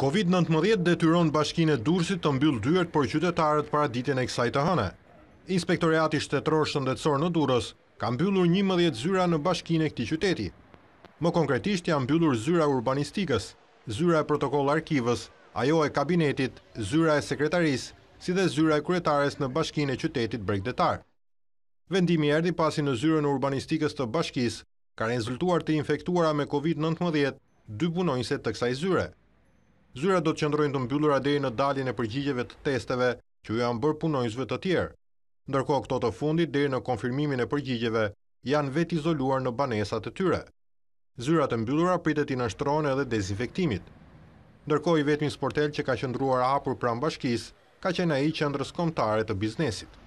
Covid-19 detyron bashkine dursit të mbyllë dyret për qytetarët para ditin e kësaj të hëne. Inspektoriati shtetëror shëndetësor në durës ka mbyllur 11 zyra në bashkine këti qyteti. Më konkretisht janë mbyllur zyra urbanistikës, zyra e protokoll arkivës, ajo e kabinetit, zyra e sekretaris, si dhe zyra e kuretares në bashkine qytetit bregdetar. Vendimi erdi pasi në zyra në urbanistikës të bashkis ka rezultuar të infektuara me Covid-19 dy punojnëse të kësaj zyre zyra do të qëndrojnë të mbyllura deri në daljen e përgjigjeve të testeve që janë bërë punojësve të tjerë. Ndërkohë këto të fundit deri në konfirmimin e përgjigjeve janë vetë izoluar në banesat e tyre. Zyra të mbyllura pritet i nështronë edhe dezinfektimit. Ndërkohë i vetëmi sportel që ka qëndruar apur pra në ka qenë e i qëndrës komtare të biznesit.